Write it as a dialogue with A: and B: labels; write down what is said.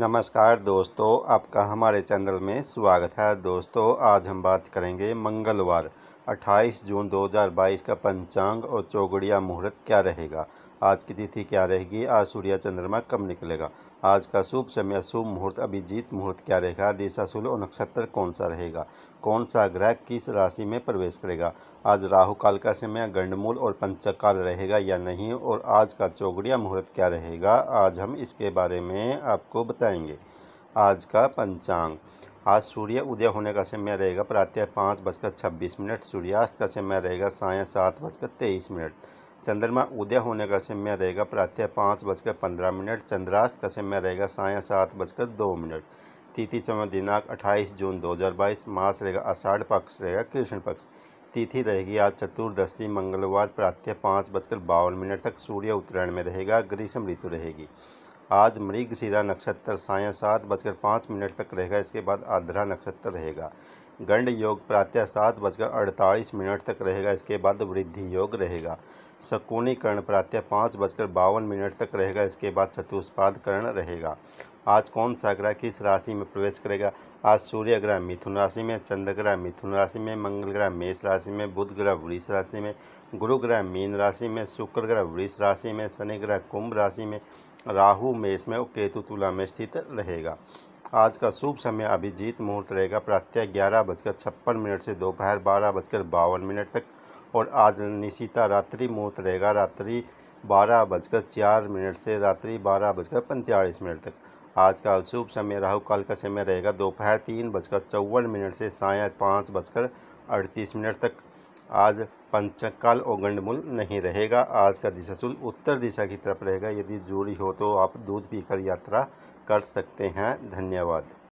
A: नमस्कार दोस्तों आपका हमारे चैनल में स्वागत है दोस्तों आज हम बात करेंगे मंगलवार अट्ठाईस जून 2022 का पंचांग और चौगड़िया मुहूर्त क्या रहेगा आज की तिथि क्या रहेगी आज सूर्य चंद्रमा कब निकलेगा आज का शुभ समय शुभ मुहूर्त अभिजीत मुहूर्त क्या रहेगा दिशा सुल और नक्षत्र कौन सा रहेगा कौन सा ग्रह किस राशि में प्रवेश करेगा आज राहु काल का समय गंडमूल और पंचकाल रहेगा या नहीं और आज का चौगड़िया मुहूर्त क्या रहेगा आज हम इसके बारे में आपको बताएंगे आज का पंचांग आज सूर्य उदय होने का समय रहेगा प्रातः पाँच बजकर छब्बीस मिनट सूर्यास्त का समय रहेगा साय सात बजकर तेईस मिनट चंद्रमा उदय होने का समय रहेगा प्रातः पाँच बजकर पंद्रह मिनट चंद्रास्त का समय रहेगा साय सात बजकर दो मिनट तिथि समय दिनांक अट्ठाईस जून दो हज़ार बाईस मास रहेगा आषाढ़ पक्ष रहेगा कृष्ण पक्ष तिथि रहेगी आज चतुर्दशी मंगलवार प्रातः पाँच बजकर बावन मिनट तक सूर्य उत्तरायण में रहेगा ग्रीष्म ऋतु रहेगी आज मृगशिरा नक्षत्र साय सात बजकर पाँच मिनट तक रहेगा इसके बाद आद्रा नक्षत्र रहेगा गंड योग प्रातः सात बजकर अड़तालीस मिनट तक रहेगा इसके बाद वृद्धि योग रहेगा शकुनीकरण प्रातः पाँच बजकर बावन मिनट तक रहेगा इसके बाद चतुष्पाद करण रहेगा आज कौन सा ग्रह किस राशि में प्रवेश करेगा आज सूर्य ग्रह मिथुन राशि में चंद्र ग्रह मिथुन राशि में मंगल ग्रह मेष राशि में बुध ग्रह वृष राशि में गुरु ग्रह मीन राशि में शुक्र ग्रह वृष राशि में शनि ग्रह कुंभ राशि में राहु मेष में केतु तुला में स्थित रहेगा आज का शुभ समय अभिजीत मुहूर्त रहेगा प्रातः ग्यारह बजकर छप्पन मिनट से दोपहर बारह बजकर बावन मिनट तक और आज निशिता रात्रि मुहूर्त रहेगा रात्रि बारह बजकर चार मिनट से रात्रि बारह बजकर पैंतालीस मिनट तक आज का शुभ समय राहु काल का समय रहेगा दोपहर तीन बजकर चौवन मिनट से साय पाँच बजकर अड़तीस मिनट तक आज पंचकाल और गंडमूल नहीं रहेगा आज का दिशा दिशाशूल उत्तर दिशा की तरफ रहेगा यदि जोड़ी हो तो आप दूध पीकर यात्रा कर सकते हैं धन्यवाद